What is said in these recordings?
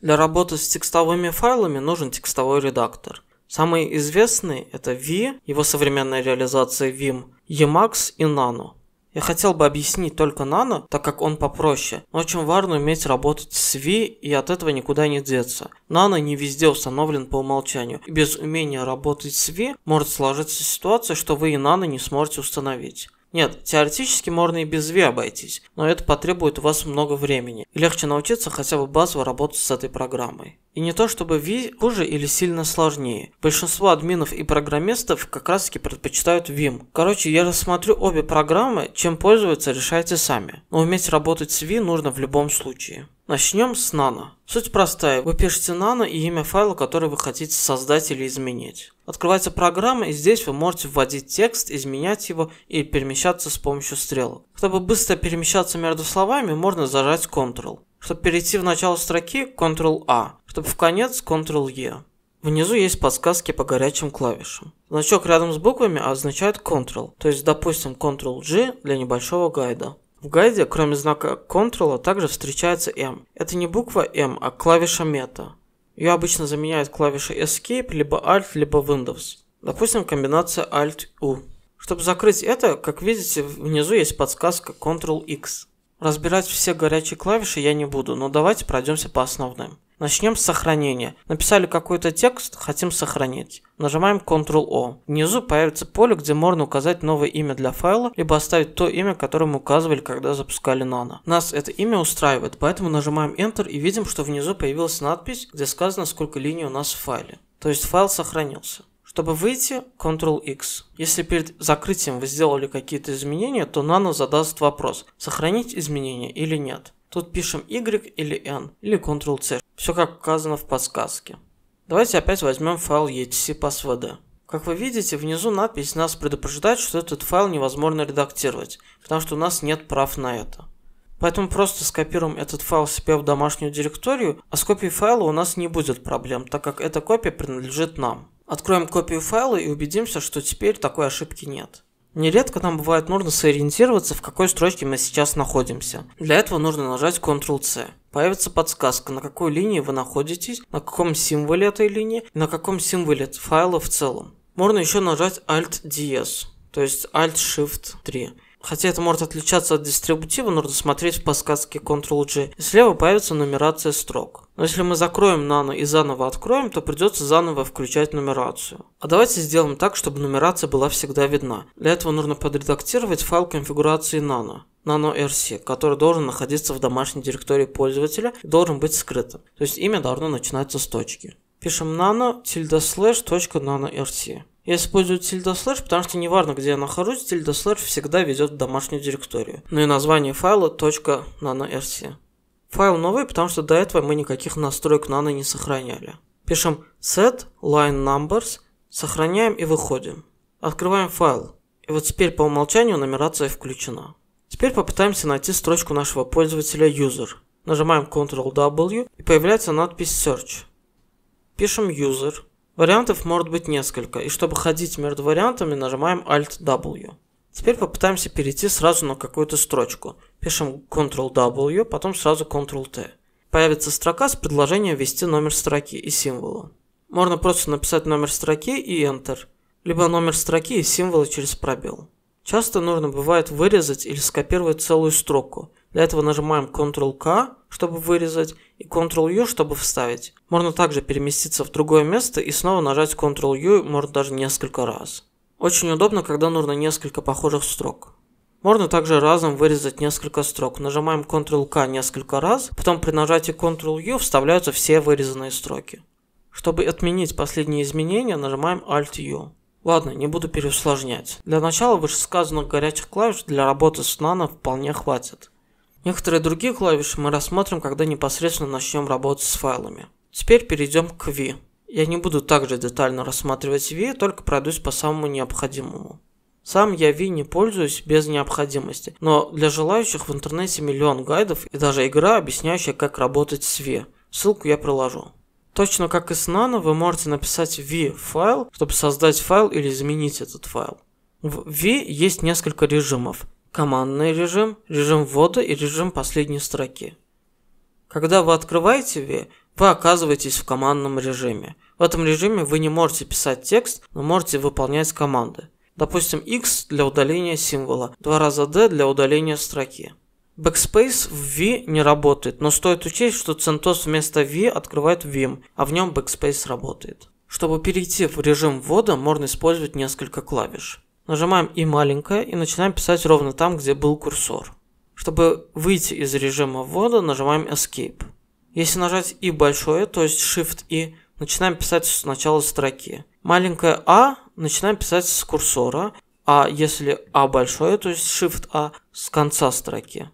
Для работы с текстовыми файлами нужен текстовой редактор. Самые известные это V, его современная реализация Vim, Emacs и Nano. Я хотел бы объяснить только Nano, так как он попроще, но очень важно уметь работать с V и от этого никуда не деться. Nano не везде установлен по умолчанию, и без умения работать с V может сложиться ситуация, что вы и Nano не сможете установить. Нет, теоретически можно и без V обойтись, но это потребует у вас много времени, и легче научиться хотя бы базово работать с этой программой. И не то чтобы V хуже или сильно сложнее. Большинство админов и программистов как раз таки предпочитают Vim. Короче, я рассмотрю обе программы, чем пользоваться решайте сами. Но уметь работать с V нужно в любом случае. Начнем с нано. Суть простая. Вы пишете нано и имя файла, который вы хотите создать или изменить. Открывается программа, и здесь вы можете вводить текст, изменять его и перемещаться с помощью стрелок. Чтобы быстро перемещаться между словами, можно зажать Ctrl. Чтобы перейти в начало строки, Ctrl-A. Чтобы в конец, Ctrl-E. Внизу есть подсказки по горячим клавишам. Значок рядом с буквами означает Ctrl, то есть, допустим, Ctrl-G для небольшого гайда. В гайде, кроме знака Ctrl, также встречается M. Это не буква M, а клавиша Meta, Ее обычно заменяют клавиши Escape, либо Alt, либо Windows. Допустим, комбинация Alt-U. Чтобы закрыть это, как видите, внизу есть подсказка Ctrl-X. Разбирать все горячие клавиши я не буду, но давайте пройдемся по основным. Начнем с сохранения. Написали какой-то текст, хотим сохранить. Нажимаем Ctrl-O. Внизу появится поле, где можно указать новое имя для файла, либо оставить то имя, которое мы указывали, когда запускали Nano. Нас это имя устраивает, поэтому нажимаем Enter и видим, что внизу появилась надпись, где сказано, сколько линий у нас в файле. То есть файл сохранился. Чтобы выйти, Ctrl-X. Если перед закрытием вы сделали какие-то изменения, то Nano задаст вопрос, сохранить изменения или нет. Тут пишем Y или N, или Ctrl-C. Все как указано в подсказке. Давайте опять возьмем файл etc passwd. Как вы видите, внизу надпись нас предупреждает, что этот файл невозможно редактировать, потому что у нас нет прав на это. Поэтому просто скопируем этот файл себе в домашнюю директорию, а с копией файла у нас не будет проблем, так как эта копия принадлежит нам. Откроем копию файла и убедимся, что теперь такой ошибки нет. Нередко нам бывает нужно сориентироваться, в какой строчке мы сейчас находимся. Для этого нужно нажать Ctrl-C. Появится подсказка, на какой линии вы находитесь, на каком символе этой линии, и на каком символе файла в целом. Можно еще нажать Alt-DS, то есть Alt-Shift 3. Хотя это может отличаться от дистрибутива, нужно смотреть в подсказке Ctrl-G. слева появится нумерация строк. Но если мы закроем нано и заново откроем, то придется заново включать нумерацию. А давайте сделаем так, чтобы нумерация была всегда видна. Для этого нужно подредактировать файл конфигурации Nano NanoRC, который должен находиться в домашней директории пользователя и должен быть скрытым. То есть имя должно начинаться с точки. Пишем nano tilde я использую tilde slash, потому что неважно, где я нахожусь, tilde slash всегда ведет в домашнюю директорию. Ну и название файла .nano.rc. Файл новый, потому что до этого мы никаких настроек nano не сохраняли. Пишем set line numbers, сохраняем и выходим. Открываем файл. И вот теперь по умолчанию нумерация включена. Теперь попытаемся найти строчку нашего пользователя user. Нажимаем Ctrl-W и появляется надпись search. Пишем user Вариантов может быть несколько, и чтобы ходить между вариантами, нажимаем Alt-W. Теперь попытаемся перейти сразу на какую-то строчку. Пишем Ctrl-W, потом сразу Ctrl-T. Появится строка с предложением ввести номер строки и символа. Можно просто написать номер строки и Enter, либо номер строки и символы через пробел. Часто нужно бывает вырезать или скопировать целую строку, для этого нажимаем Ctrl-K, чтобы вырезать, и Ctrl-U, чтобы вставить. Можно также переместиться в другое место и снова нажать Ctrl-U, можно даже несколько раз. Очень удобно, когда нужно несколько похожих строк. Можно также разом вырезать несколько строк. Нажимаем Ctrl-K несколько раз, потом при нажатии Ctrl-U вставляются все вырезанные строки. Чтобы отменить последние изменения, нажимаем Alt-U. Ладно, не буду переусложнять. Для начала вышесказанных горячих клавиш для работы с нано вполне хватит. Некоторые другие клавиши мы рассмотрим, когда непосредственно начнем работать с файлами. Теперь перейдем к V. Я не буду также детально рассматривать V, только пройдусь по самому необходимому. Сам я V не пользуюсь без необходимости, но для желающих в интернете миллион гайдов и даже игра, объясняющая, как работать с V. Ссылку я приложу. Точно как и с Nano, вы можете написать V файл, чтобы создать файл или изменить этот файл. В V есть несколько режимов командный режим, режим ввода и режим последней строки. Когда вы открываете V, вы оказываетесь в командном режиме. В этом режиме вы не можете писать текст, но можете выполнять команды. Допустим, X для удаления символа, два раза D для удаления строки. Backspace в V не работает, но стоит учесть, что CentOS вместо V открывает Vim, а в нем Backspace работает. Чтобы перейти в режим ввода, можно использовать несколько клавиш нажимаем и маленькое и начинаем писать ровно там, где был курсор. Чтобы выйти из режима ввода, нажимаем Escape. Если нажать и большое, то есть Shift и, начинаем писать с начала строки. Маленькое А начинаем писать с курсора, а если А большое, то есть Shift А с конца строки.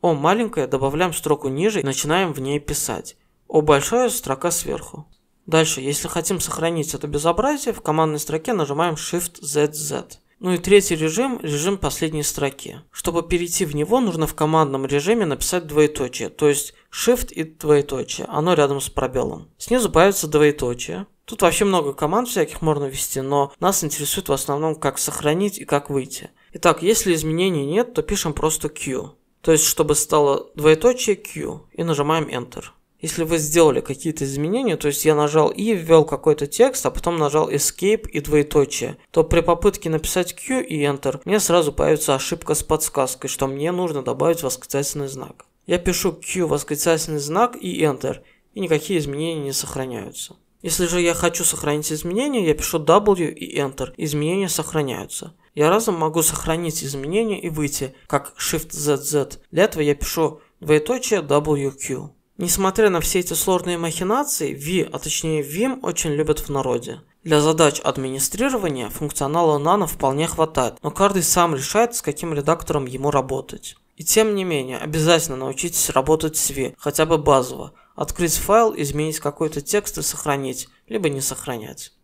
О маленькое добавляем строку ниже и начинаем в ней писать. О большое строка сверху. Дальше, если хотим сохранить это безобразие, в командной строке нажимаем Shift ZZ. Ну и третий режим – режим последней строки. Чтобы перейти в него, нужно в командном режиме написать двоеточие, то есть Shift и двоеточие, оно рядом с пробелом. Снизу появится двоеточие, Тут вообще много команд всяких можно ввести, но нас интересует в основном, как сохранить и как выйти. Итак, если изменений нет, то пишем просто Q. То есть, чтобы стало двоеточие Q и нажимаем Enter если вы сделали какие-то изменения, то есть я нажал и ввел какой-то текст, а потом нажал Escape и двоеточие, то при попытке написать Q и Enter мне сразу появится ошибка с подсказкой, что мне нужно добавить восклицательный знак. Я пишу Q восклицательный знак и Enter, и никакие изменения не сохраняются. Если же я хочу сохранить изменения, я пишу W и Enter, изменения сохраняются. Я разом могу сохранить изменения и выйти, как Shift-ZZ. Для этого я пишу двоеточие WQ. Несмотря на все эти сложные махинации, V, а точнее Vim, очень любят в народе. Для задач администрирования функционала Nano вполне хватает, но каждый сам решает, с каким редактором ему работать. И тем не менее, обязательно научитесь работать с V, хотя бы базово. Открыть файл, изменить какой-то текст и сохранить, либо не сохранять.